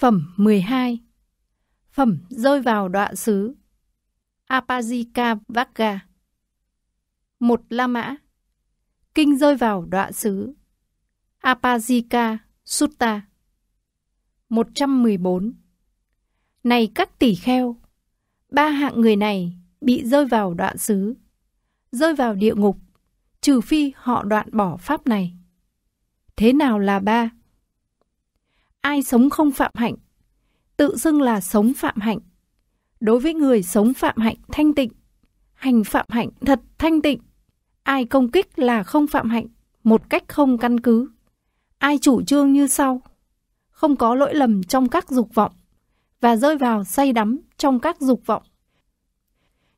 Phẩm 12 Phẩm rơi vào đọa xứ Apajika Vagga Một La Mã Kinh rơi vào đọa xứ Apajika Sutta 114 Này các tỷ kheo Ba hạng người này bị rơi vào đoạn xứ Rơi vào địa ngục Trừ phi họ đoạn bỏ pháp này Thế nào là ba? ai sống không phạm hạnh, tự xưng là sống phạm hạnh. Đối với người sống phạm hạnh thanh tịnh, hành phạm hạnh thật thanh tịnh, ai công kích là không phạm hạnh, một cách không căn cứ. Ai chủ trương như sau, không có lỗi lầm trong các dục vọng và rơi vào say đắm trong các dục vọng.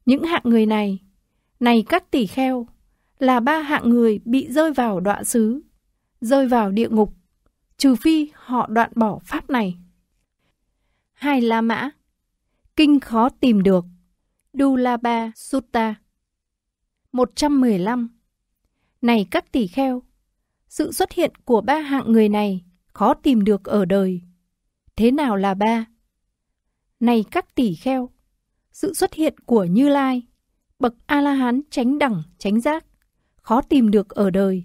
Những hạng người này, này các tỷ kheo, là ba hạng người bị rơi vào đọa xứ, rơi vào địa ngục trừ phi họ đoạn bỏ pháp này. Hai La Mã Kinh khó tìm được ba Sutta 115 Này các tỷ kheo, sự xuất hiện của ba hạng người này khó tìm được ở đời. Thế nào là ba? Này các tỷ kheo, sự xuất hiện của Như Lai, bậc A-la-hán tránh đẳng, tránh giác, khó tìm được ở đời.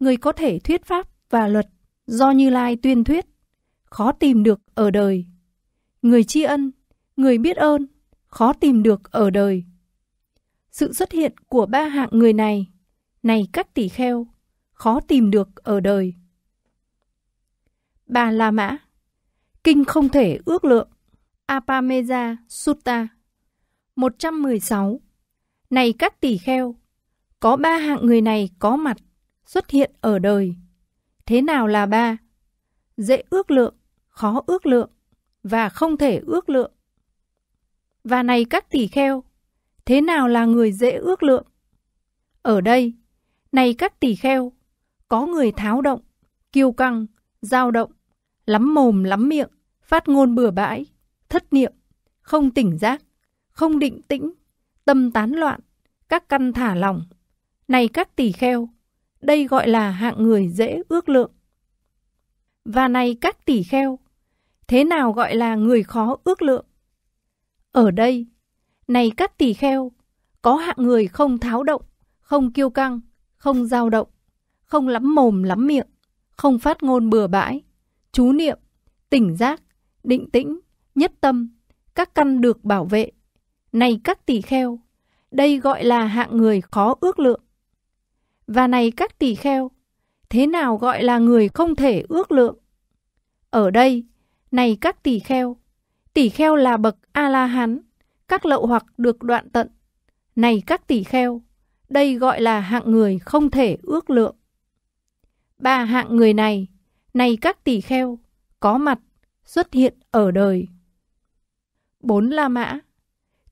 Người có thể thuyết pháp và luật do Như Lai tuyên thuyết, khó tìm được ở đời. Người tri ân, người biết ơn, khó tìm được ở đời. Sự xuất hiện của ba hạng người này, này các tỷ kheo, khó tìm được ở đời. Bà La Mã Kinh không thể ước lượng Apameja Sutta 116 Này các tỷ kheo, có ba hạng người này có mặt, xuất hiện ở đời Thế nào là ba? Dễ ước lượng, khó ước lượng và không thể ước lượng. Và này các tỷ kheo, thế nào là người dễ ước lượng? Ở đây, này các tỷ kheo, có người tháo động, kiêu căng, dao động, lắm mồm lắm miệng, phát ngôn bừa bãi, thất niệm, không tỉnh giác, không định tĩnh, tâm tán loạn, các căn thả lỏng. Này các tỷ kheo, đây gọi là hạng người dễ ước lượng. Và này các tỷ kheo, thế nào gọi là người khó ước lượng? Ở đây, này các tỷ kheo, có hạng người không tháo động, không kiêu căng, không dao động, không lắm mồm lắm miệng, không phát ngôn bừa bãi, chú niệm, tỉnh giác, định tĩnh, nhất tâm, các căn được bảo vệ. Này các tỷ kheo, đây gọi là hạng người khó ước lượng. Và này các tỳ kheo, thế nào gọi là người không thể ước lượng? Ở đây, này các tỳ kheo, tỳ kheo là bậc A-la-hán, các lậu hoặc được đoạn tận. Này các tỳ kheo, đây gọi là hạng người không thể ước lượng. Ba hạng người này, này các tỳ kheo, có mặt, xuất hiện ở đời. Bốn La Mã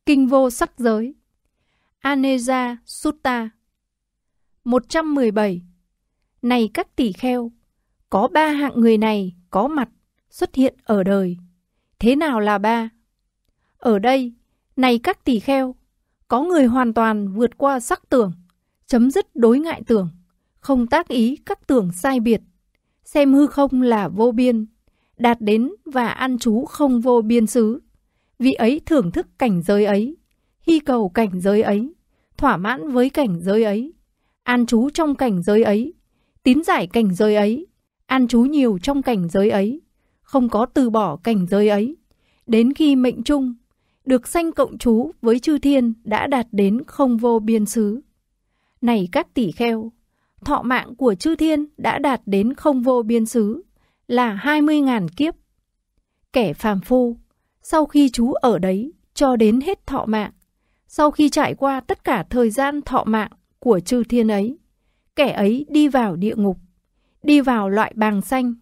Kinh vô sắc giới Aneja Sutta 117. Này các tỷ kheo, có ba hạng người này có mặt, xuất hiện ở đời. Thế nào là ba? Ở đây, này các tỷ kheo, có người hoàn toàn vượt qua sắc tưởng, chấm dứt đối ngại tưởng, không tác ý các tưởng sai biệt, xem hư không là vô biên, đạt đến và an trú không vô biên xứ. Vị ấy thưởng thức cảnh giới ấy, hy cầu cảnh giới ấy, thỏa mãn với cảnh giới ấy, an trú trong cảnh giới ấy, tín giải cảnh giới ấy, an trú nhiều trong cảnh giới ấy, không có từ bỏ cảnh giới ấy, đến khi mệnh chung, được sanh cộng chú với chư thiên đã đạt đến không vô biên xứ. Này các tỷ kheo, thọ mạng của chư thiên đã đạt đến không vô biên xứ, là 20.000 kiếp. Kẻ phàm phu, sau khi chú ở đấy, cho đến hết thọ mạng, sau khi trải qua tất cả thời gian thọ mạng, của chư thiên ấy. Kẻ ấy đi vào địa ngục, đi vào loại bàng xanh,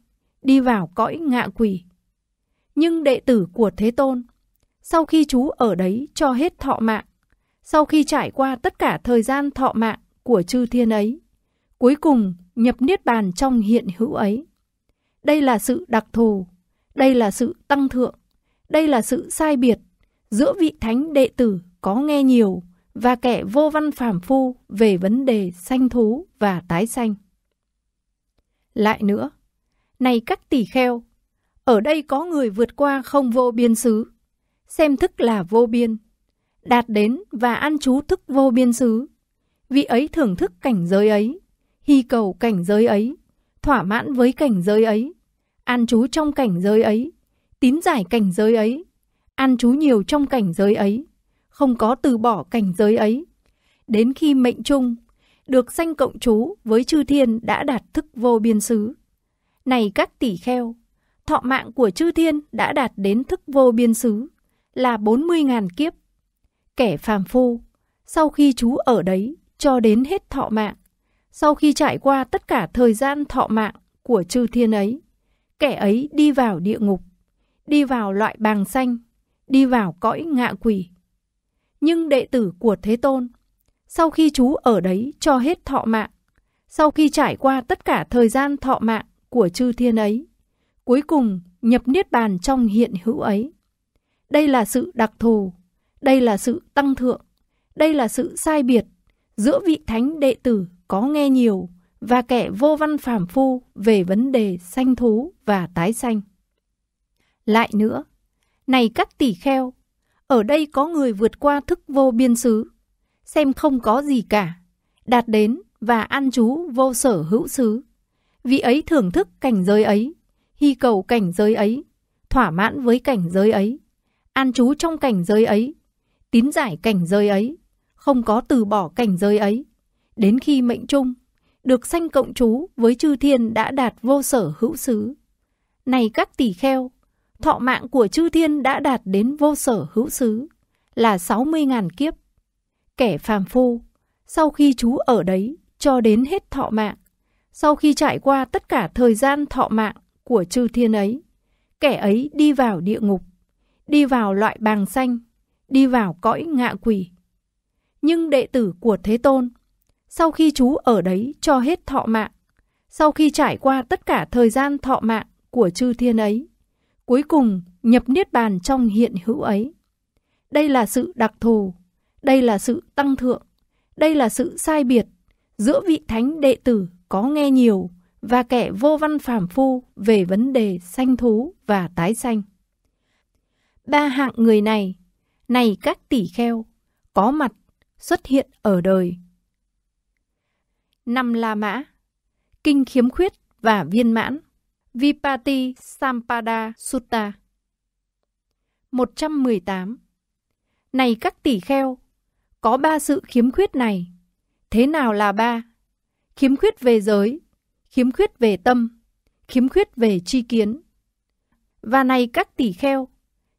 đi vào cõi ngạ quỷ. Nhưng đệ tử của Thế Tôn, sau khi chú ở đấy cho hết thọ mạng, sau khi trải qua tất cả thời gian thọ mạng của chư thiên ấy, cuối cùng nhập niết bàn trong hiện hữu ấy. Đây là sự đặc thù, đây là sự tăng thượng, đây là sự sai biệt giữa vị thánh đệ tử có nghe nhiều và kẻ vô văn phàm phu về vấn đề sanh thú và tái sanh. Lại nữa, này các tỷ kheo, ở đây có người vượt qua không vô biên xứ, xem thức là vô biên, đạt đến và ăn chú thức vô biên xứ. Vị ấy thưởng thức cảnh giới ấy, hy cầu cảnh giới ấy, thỏa mãn với cảnh giới ấy, ăn trú trong cảnh giới ấy, tín giải cảnh giới ấy, ăn trú nhiều trong cảnh giới ấy, không có từ bỏ cảnh giới ấy. Đến khi mệnh trung được sanh cộng chú với chư thiên đã đạt thức vô biên xứ. Này các tỷ kheo, thọ mạng của chư thiên đã đạt đến thức vô biên xứ, là 40.000 kiếp. Kẻ phàm phu, sau khi chú ở đấy cho đến hết thọ mạng, sau khi trải qua tất cả thời gian thọ mạng của chư thiên ấy, kẻ ấy đi vào địa ngục, đi vào loại bàng xanh, đi vào cõi ngạ quỷ nhưng đệ tử của Thế Tôn. Sau khi chú ở đấy cho hết thọ mạng, sau khi trải qua tất cả thời gian thọ mạng của chư thiên ấy, cuối cùng nhập niết bàn trong hiện hữu ấy. Đây là sự đặc thù, đây là sự tăng thượng, đây là sự sai biệt giữa vị thánh đệ tử có nghe nhiều và kẻ vô văn phàm phu về vấn đề sanh thú và tái sanh. Lại nữa, này các tỷ kheo, ở đây có người vượt qua thức vô biên xứ, xem không có gì cả, đạt đến và an trú vô sở hữu xứ. Vị ấy thưởng thức cảnh giới ấy, hy cầu cảnh giới ấy, thỏa mãn với cảnh giới ấy, an trú trong cảnh giới ấy, tín giải cảnh giới ấy, không có từ bỏ cảnh giới ấy. Đến khi mệnh chung, được sanh cộng trú với chư thiên đã đạt vô sở hữu xứ. Này các tỷ kheo, thọ mạng của chư thiên đã đạt đến vô sở hữu xứ, là 60.000 kiếp. Kẻ phàm phu, sau khi chú ở đấy cho đến hết thọ mạng, sau khi trải qua tất cả thời gian thọ mạng của chư thiên ấy, kẻ ấy đi vào địa ngục, đi vào loại bàng xanh, đi vào cõi ngạ quỷ. Nhưng đệ tử của Thế Tôn, sau khi chú ở đấy cho hết thọ mạng, sau khi trải qua tất cả thời gian thọ mạng của chư thiên ấy, cuối cùng nhập niết bàn trong hiện hữu ấy. Đây là sự đặc thù, đây là sự tăng thượng, đây là sự sai biệt giữa vị thánh đệ tử có nghe nhiều và kẻ vô văn phàm phu về vấn đề sanh thú và tái sanh. Ba hạng người này, này các tỷ kheo, có mặt, xuất hiện ở đời. Năm La Mã, Kinh Khiếm Khuyết và Viên Mãn Vipati Sampada Sutta 118 Này các tỷ kheo, có ba sự khiếm khuyết này. Thế nào là ba? Khiếm khuyết về giới, khiếm khuyết về tâm, khiếm khuyết về tri kiến. Và này các tỷ kheo,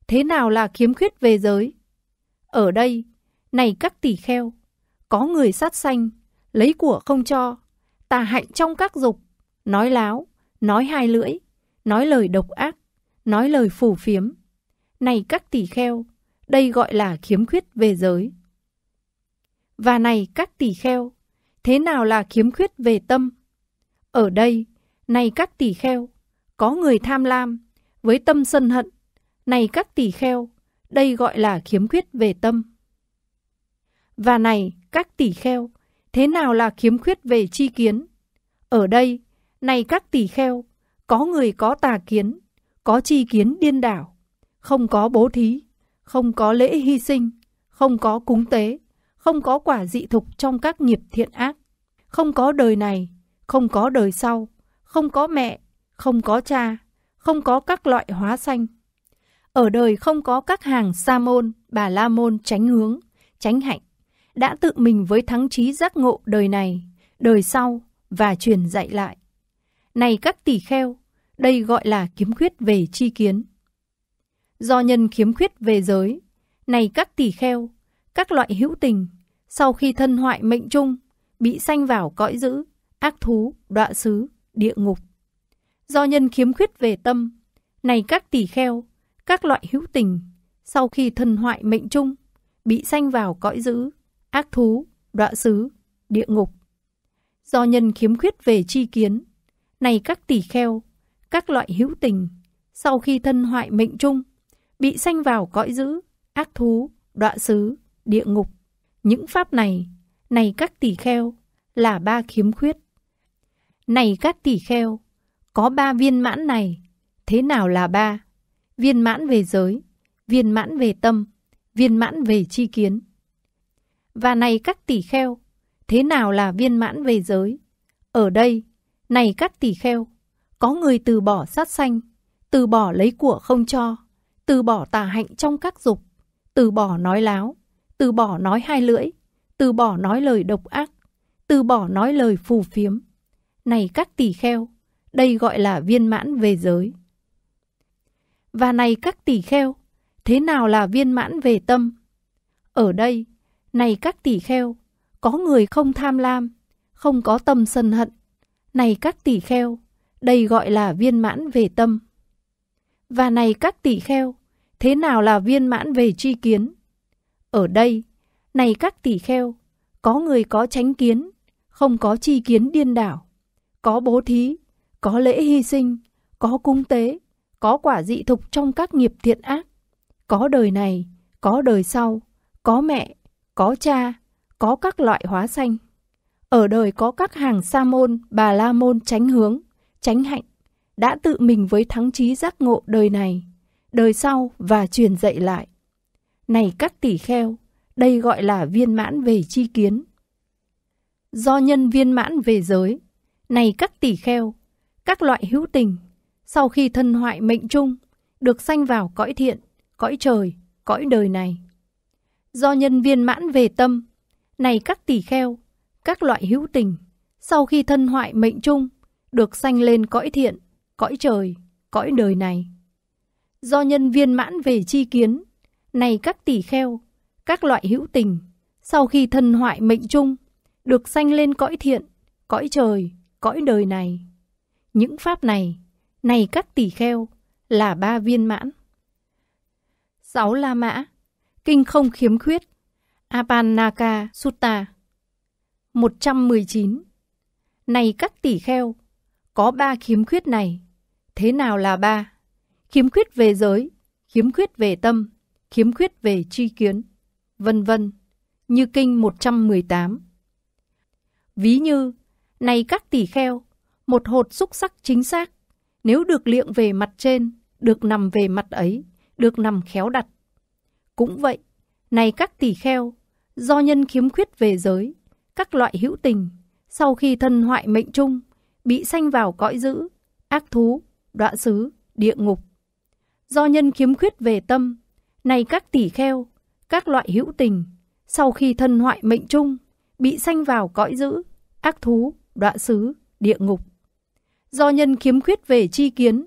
thế nào là khiếm khuyết về giới? Ở đây, này các tỷ kheo, có người sát sanh, lấy của không cho, tà hạnh trong các dục, nói láo, nói hai lưỡi, nói lời độc ác, nói lời phủ phiếm. Này các tỷ kheo, đây gọi là khiếm khuyết về giới. Và này các tỷ kheo, thế nào là khiếm khuyết về tâm? Ở đây, này các tỷ kheo, có người tham lam, với tâm sân hận. Này các tỷ kheo, đây gọi là khiếm khuyết về tâm. Và này, các tỷ kheo, thế nào là khiếm khuyết về chi kiến? Ở đây, này các tỷ kheo, có người có tà kiến, có chi kiến điên đảo, không có bố thí, không có lễ hy sinh, không có cúng tế, không có quả dị thục trong các nghiệp thiện ác, không có đời này, không có đời sau, không có mẹ, không có cha, không có các loại hóa sanh Ở đời không có các hàng sa môn, bà la môn tránh hướng, tránh hạnh, đã tự mình với thắng trí giác ngộ đời này, đời sau và truyền dạy lại. Này các tỷ kheo, đây gọi là kiếm khuyết về chi kiến. Do nhân kiếm khuyết về giới, này các tỷ kheo, các loại hữu tình, sau khi thân hoại mệnh chung, bị sanh vào cõi dữ, ác thú, đọa xứ, địa ngục. Do nhân khiếm khuyết về tâm, này các tỷ kheo, các loại hữu tình, sau khi thân hoại mệnh chung, bị sanh vào cõi dữ, ác thú, đọa xứ, địa ngục. Do nhân khiếm khuyết về chi kiến, này các tỷ kheo, các loại hữu tình, sau khi thân hoại mệnh chung, bị sanh vào cõi dữ, ác thú, đọa xứ, địa ngục. Những pháp này, này các tỷ kheo, là ba khiếm khuyết. Này các tỷ kheo, có ba viên mãn này, thế nào là ba? Viên mãn về giới, viên mãn về tâm, viên mãn về chi kiến. Và này các tỷ kheo, thế nào là viên mãn về giới? Ở đây, này các tỷ kheo, có người từ bỏ sát sanh, từ bỏ lấy của không cho, từ bỏ tà hạnh trong các dục, từ bỏ nói láo, từ bỏ nói hai lưỡi, từ bỏ nói lời độc ác, từ bỏ nói lời phù phiếm. Này các tỷ kheo, đây gọi là viên mãn về giới. Và này các tỷ kheo, thế nào là viên mãn về tâm? Ở đây, này các tỷ kheo, có người không tham lam, không có tâm sân hận, này các tỷ kheo, đây gọi là viên mãn về tâm. Và này các tỷ kheo, thế nào là viên mãn về tri kiến? Ở đây, này các tỷ kheo, có người có tránh kiến, không có tri kiến điên đảo, có bố thí, có lễ hy sinh, có cung tế, có quả dị thục trong các nghiệp thiện ác, có đời này, có đời sau, có mẹ, có cha, có các loại hóa xanh. Ở đời có các hàng sa môn, bà la môn tránh hướng, tránh hạnh, đã tự mình với thắng trí giác ngộ đời này, đời sau và truyền dạy lại. Này các tỷ kheo, đây gọi là viên mãn về chi kiến. Do nhân viên mãn về giới, này các tỷ kheo, các loại hữu tình, sau khi thân hoại mệnh chung, được sanh vào cõi thiện, cõi trời, cõi đời này. Do nhân viên mãn về tâm, này các tỷ kheo, các loại hữu tình, sau khi thân hoại mệnh chung, được sanh lên cõi thiện, cõi trời, cõi đời này. Do nhân viên mãn về chi kiến, này các tỷ kheo, các loại hữu tình, sau khi thân hoại mệnh chung, được sanh lên cõi thiện, cõi trời, cõi đời này. Những pháp này, này các tỷ kheo, là ba viên mãn. sáu La Mã Kinh không khiếm khuyết Apanaka Sutta 119. Này các tỷ kheo, có ba khiếm khuyết này. Thế nào là ba? Khiếm khuyết về giới, khiếm khuyết về tâm, khiếm khuyết về tri kiến, vân vân, như kinh 118. Ví như, này các tỷ kheo, một hột xúc sắc chính xác, nếu được liệng về mặt trên, được nằm về mặt ấy, được nằm khéo đặt. Cũng vậy, này các tỷ kheo, do nhân khiếm khuyết về giới, các loại hữu tình, sau khi thân hoại mệnh chung, bị sanh vào cõi dữ, ác thú, đọa xứ, địa ngục. Do nhân khiếm khuyết về tâm, này các tỷ kheo, các loại hữu tình, sau khi thân hoại mệnh chung, bị sanh vào cõi dữ, ác thú, đọa xứ, địa ngục. Do nhân khiếm khuyết về chi kiến,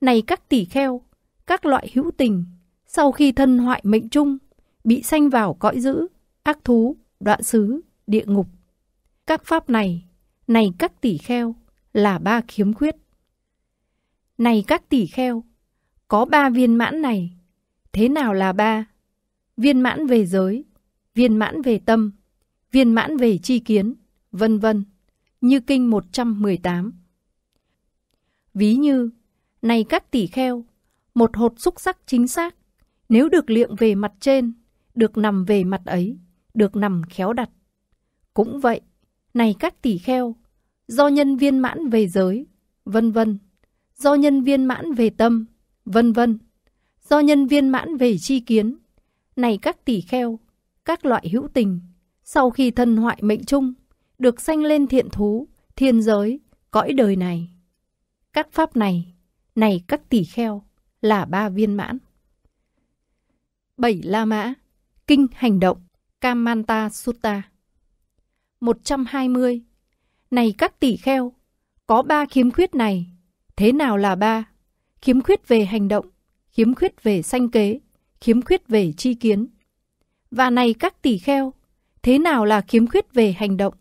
này các tỷ kheo, các loại hữu tình, sau khi thân hoại mệnh chung, bị sanh vào cõi dữ, ác thú, đọa xứ, địa ngục. Các pháp này, này các tỷ kheo, là ba khiếm khuyết. Này các tỷ kheo, có ba viên mãn này. Thế nào là ba? Viên mãn về giới, viên mãn về tâm, viên mãn về chi kiến, vân vân, như kinh 118. Ví như, này các tỷ kheo, một hột xúc sắc chính xác, nếu được liệng về mặt trên, được nằm về mặt ấy, được nằm khéo đặt cũng vậy, này các tỷ kheo, do nhân viên mãn về giới, vân vân, do nhân viên mãn về tâm, vân vân, do nhân viên mãn về chi kiến, này các tỷ kheo, các loại hữu tình, sau khi thân hoại mệnh chung, được sanh lên thiện thú, thiên giới, cõi đời này. Các pháp này, này các tỷ kheo, là ba viên mãn. bảy La Mã Kinh Hành Động Kamanta Sutta 120. Này các tỷ kheo, có ba khiếm khuyết này. Thế nào là ba? Khiếm khuyết về hành động, khiếm khuyết về sanh kế, khiếm khuyết về chi kiến. Và này các tỷ kheo, thế nào là khiếm khuyết về hành động?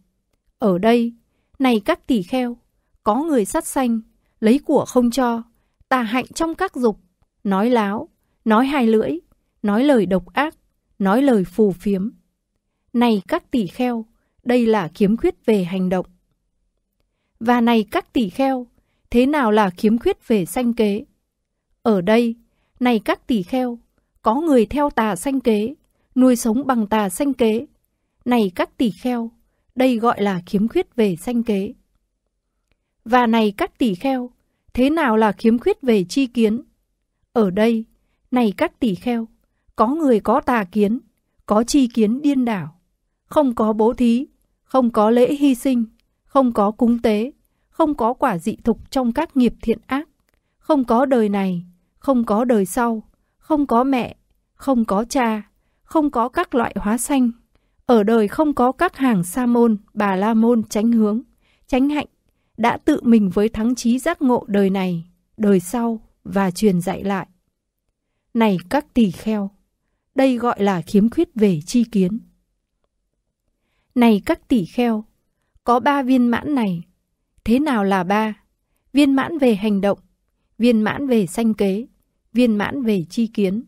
Ở đây, này các tỷ kheo, có người sát sanh, lấy của không cho, tà hạnh trong các dục, nói láo, nói hai lưỡi, nói lời độc ác, nói lời phù phiếm. Này các tỷ kheo, đây là khiếm khuyết về hành động. Và này các tỷ kheo, thế nào là khiếm khuyết về sanh kế? Ở đây, này các tỷ kheo, có người theo tà sanh kế, nuôi sống bằng tà sanh kế. Này các tỷ kheo, đây gọi là khiếm khuyết về sanh kế. Và này các tỷ kheo, thế nào là khiếm khuyết về chi kiến? Ở đây, này các tỷ kheo, có người có tà kiến, có chi kiến điên đảo, không có bố thí, không có lễ hy sinh, không có cúng tế, không có quả dị thục trong các nghiệp thiện ác, không có đời này, không có đời sau, không có mẹ, không có cha, không có các loại hóa sanh. Ở đời không có các hàng sa môn, bà la môn tránh hướng, tránh hạnh, đã tự mình với thắng trí giác ngộ đời này, đời sau và truyền dạy lại. Này các tỳ kheo, đây gọi là khiếm khuyết về chi kiến. Này các tỷ kheo, có ba viên mãn này. Thế nào là ba? Viên mãn về hành động, viên mãn về sanh kế, viên mãn về chi kiến.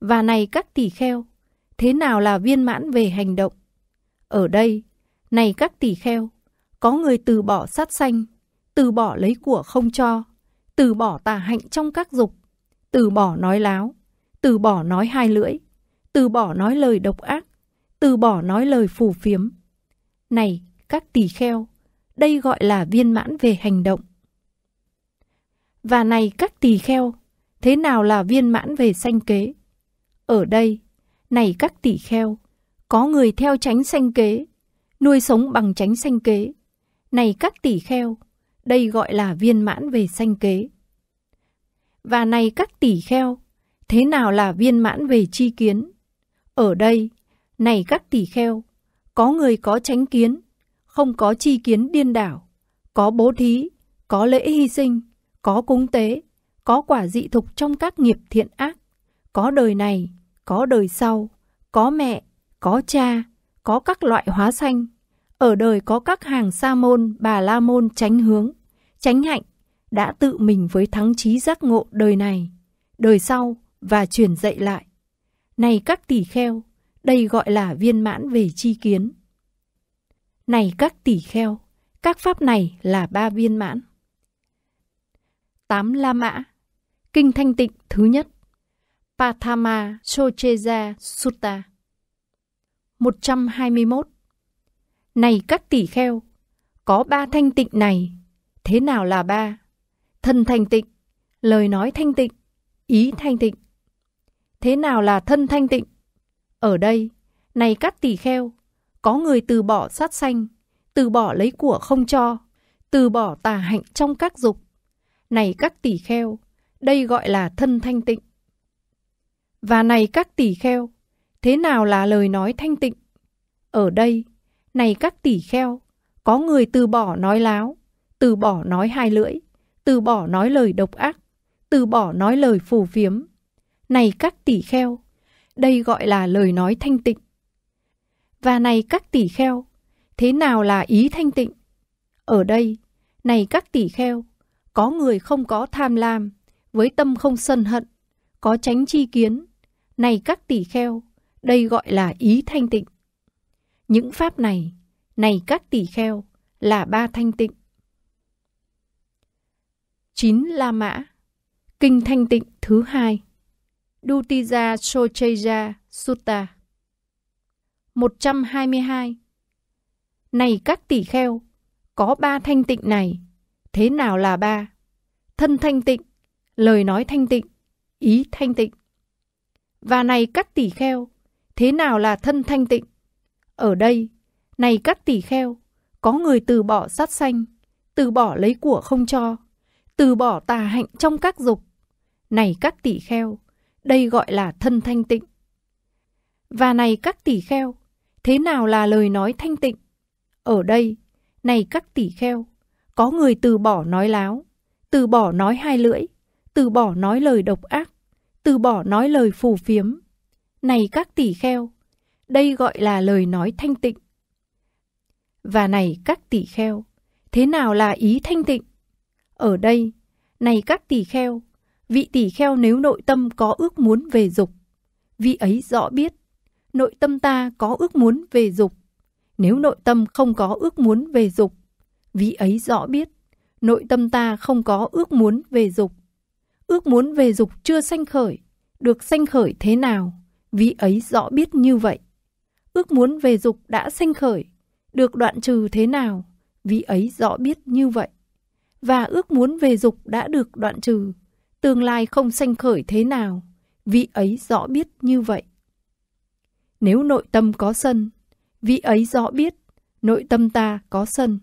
Và này các tỷ kheo, thế nào là viên mãn về hành động? Ở đây, này các tỷ kheo, có người từ bỏ sát sanh, từ bỏ lấy của không cho, từ bỏ tà hạnh trong các dục, từ bỏ nói láo, từ bỏ nói hai lưỡi, từ bỏ nói lời độc ác, từ bỏ nói lời phù phiếm. Này, các tỳ kheo, đây gọi là viên mãn về hành động. Và này các tỳ kheo, thế nào là viên mãn về sanh kế? Ở đây, này các tỷ kheo, có người theo tránh sanh kế, nuôi sống bằng tránh sanh kế. Này các tỷ kheo, đây gọi là viên mãn về sanh kế. Và này các tỷ kheo, thế nào là viên mãn về chi kiến? Ở đây, này các tỷ kheo, có người có tránh kiến, không có chi kiến điên đảo, có bố thí, có lễ hy sinh, có cúng tế, có quả dị thục trong các nghiệp thiện ác, có đời này, có đời sau, có mẹ, có cha, có các loại hóa sanh, ở đời có các hàng sa môn, bà la môn tránh hướng, tránh hạnh, đã tự mình với thắng trí giác ngộ đời này, đời sau và truyền dạy lại. Này các tỷ kheo, đây gọi là viên mãn về chi kiến. Này các tỷ kheo, các pháp này là ba viên mãn. tám La Mã Kinh Thanh Tịnh thứ nhất Pathama Socheja Sutta 121 Này các tỷ kheo, có ba thanh tịnh này, thế nào là ba? Thân thanh tịnh, lời nói thanh tịnh, ý thanh tịnh. Thế nào là thân thanh tịnh? Ở đây, này các tỷ kheo, có người từ bỏ sát sanh, từ bỏ lấy của không cho, từ bỏ tà hạnh trong các dục. Này các tỷ kheo, đây gọi là thân thanh tịnh. Và này các tỷ kheo, thế nào là lời nói thanh tịnh? Ở đây, này các tỷ kheo, có người từ bỏ nói láo, từ bỏ nói hai lưỡi, từ bỏ nói lời độc ác, từ bỏ nói lời phù phiếm. Này các tỷ kheo, đây gọi là lời nói thanh tịnh. Và này các tỷ kheo, thế nào là ý thanh tịnh? Ở đây, này các tỷ kheo, có người không có tham lam, với tâm không sân hận, có tránh chi kiến. Này các tỷ kheo, đây gọi là ý thanh tịnh. Những pháp này, này các tỷ kheo, là ba thanh tịnh. chín La Mã Kinh Thanh Tịnh thứ hai Dutija Socheja Sutta 122 Này các tỷ kheo, có ba thanh tịnh này, thế nào là ba? Thân thanh tịnh, lời nói thanh tịnh, ý thanh tịnh. Và này các tỷ kheo, thế nào là thân thanh tịnh? Ở đây, này các tỷ kheo, có người từ bỏ sát sanh, từ bỏ lấy của không cho, từ bỏ tà hạnh trong các dục. Này các tỷ kheo, đây gọi là thân thanh tịnh. Và này các tỷ kheo, thế nào là lời nói thanh tịnh? Ở đây, này các tỷ kheo, có người từ bỏ nói láo, từ bỏ nói hai lưỡi, từ bỏ nói lời độc ác, từ bỏ nói lời phù phiếm. Này các tỷ kheo, đây gọi là lời nói thanh tịnh. Và này các tỷ kheo, thế nào là ý thanh tịnh? Ở đây, này các tỷ kheo, Vị tỷ kheo nếu nội tâm có ước muốn về dục, vị ấy rõ biết, nội tâm ta có ước muốn về dục. Nếu nội tâm không có ước muốn về dục, vị ấy rõ biết, nội tâm ta không có ước muốn về dục. Ước muốn về dục chưa sanh khởi, được sanh khởi thế nào, vị ấy rõ biết như vậy. Ước muốn về dục đã sanh khởi, được đoạn trừ thế nào, vị ấy rõ biết như vậy. Và ước muốn về dục đã được đoạn trừ, tương lai không sanh khởi thế nào, vị ấy rõ biết như vậy. Nếu nội tâm có sân, vị ấy rõ biết nội tâm ta có sân.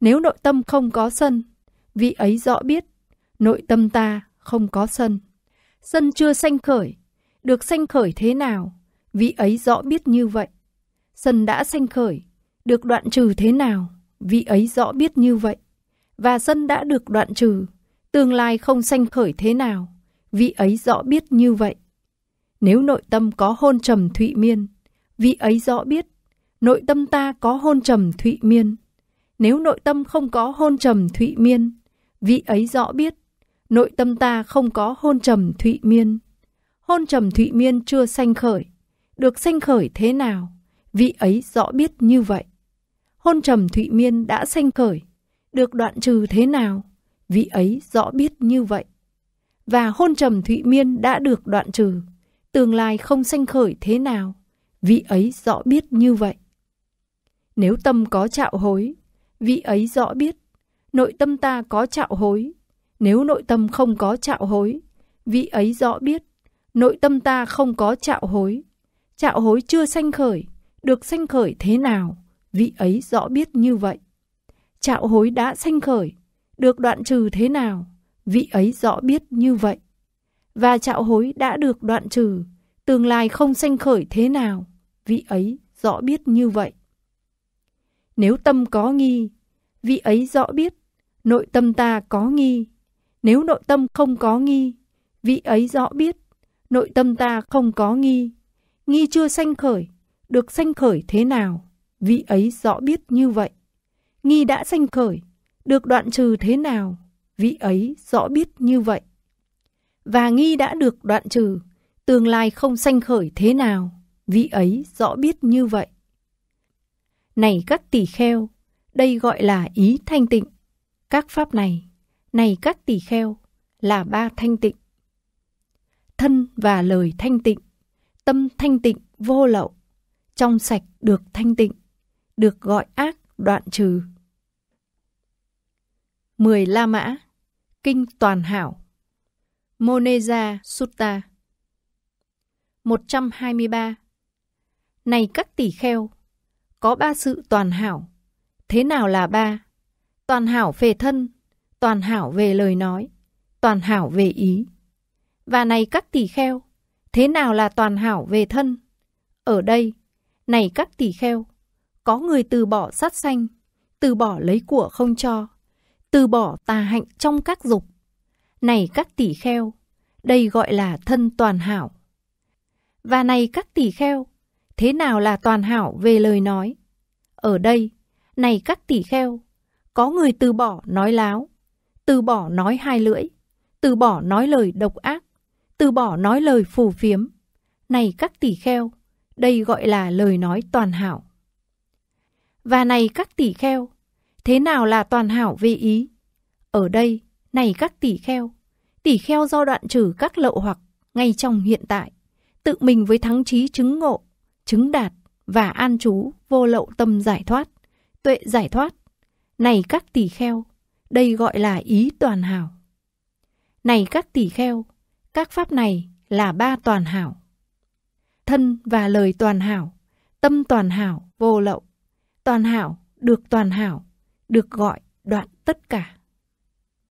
Nếu nội tâm không có sân, vị ấy rõ biết nội tâm ta không có sân. Sân chưa sanh khởi, được sanh khởi thế nào, vị ấy rõ biết như vậy. Sân đã sanh khởi, được đoạn trừ thế nào, vị ấy rõ biết như vậy. Và sân đã được đoạn trừ, tương lai không sanh khởi thế nào, vị ấy rõ biết như vậy. Nếu nội tâm có hôn trầm thụy miên, vị ấy rõ biết, nội tâm ta có hôn trầm thụy miên. Nếu nội tâm không có hôn trầm thụy miên, vị ấy rõ biết, nội tâm ta không có hôn trầm thụy miên. Hôn trầm thụy miên chưa sanh khởi, được sanh khởi thế nào, vị ấy rõ biết như vậy. Hôn trầm thụy miên đã sanh khởi, được đoạn trừ thế nào, vị ấy rõ biết như vậy. Và hôn trầm Thụy Miên đã được đoạn trừ, tương lai không sanh khởi thế nào, vị ấy rõ biết như vậy. Nếu tâm có trạo hối, vị ấy rõ biết, nội tâm ta có trạo hối, nếu nội tâm không có trạo hối, vị ấy rõ biết, nội tâm ta không có trạo hối, trạo hối chưa sanh khởi, được sanh khởi thế nào, vị ấy rõ biết như vậy. Trạo hối đã sanh khởi, được đoạn trừ thế nào, vị ấy rõ biết như vậy. Và chạo hối đã được đoạn trừ, tương lai không sanh khởi thế nào, vị ấy rõ biết như vậy. Nếu tâm có nghi, vị ấy rõ biết, nội tâm ta có nghi. Nếu nội tâm không có nghi, vị ấy rõ biết, nội tâm ta không có nghi. Nghi chưa sanh khởi, được sanh khởi thế nào, vị ấy rõ biết như vậy. Nghi đã sanh khởi, được đoạn trừ thế nào, vị ấy rõ biết như vậy. Và nghi đã được đoạn trừ, tương lai không sanh khởi thế nào, vị ấy rõ biết như vậy. Này các tỷ kheo, đây gọi là ý thanh tịnh. Các pháp này, này các tỷ kheo, là ba thanh tịnh. Thân và lời thanh tịnh, tâm thanh tịnh vô lậu, trong sạch được thanh tịnh, được gọi ác đoạn trừ. 10 La Mã Kinh Toàn Hảo Moneja Sutta 123 Này các tỷ kheo, có ba sự toàn hảo. Thế nào là ba? Toàn hảo về thân, toàn hảo về lời nói, toàn hảo về ý. Và này các tỷ kheo, thế nào là toàn hảo về thân? Ở đây, này các tỷ kheo, có người từ bỏ sát sanh, từ bỏ lấy của không cho, từ bỏ tà hạnh trong các dục. Này các tỷ kheo, đây gọi là thân toàn hảo. Và này các tỷ kheo, thế nào là toàn hảo về lời nói? Ở đây, này các tỷ kheo, có người từ bỏ nói láo, từ bỏ nói hai lưỡi, từ bỏ nói lời độc ác, từ bỏ nói lời phù phiếm. Này các tỷ kheo, đây gọi là lời nói toàn hảo. Và này các tỷ kheo, Thế nào là toàn hảo về ý? Ở đây, này các tỷ kheo, tỷ kheo do đoạn trừ các lậu hoặc ngay trong hiện tại, tự mình với thắng trí chứng ngộ, chứng đạt và an trú vô lậu tâm giải thoát, tuệ giải thoát. Này các tỷ kheo, đây gọi là ý toàn hảo. Này các tỷ kheo, các pháp này là ba toàn hảo. Thân và lời toàn hảo, tâm toàn hảo, vô lậu. Toàn hảo, được toàn hảo, được gọi đoạn tất cả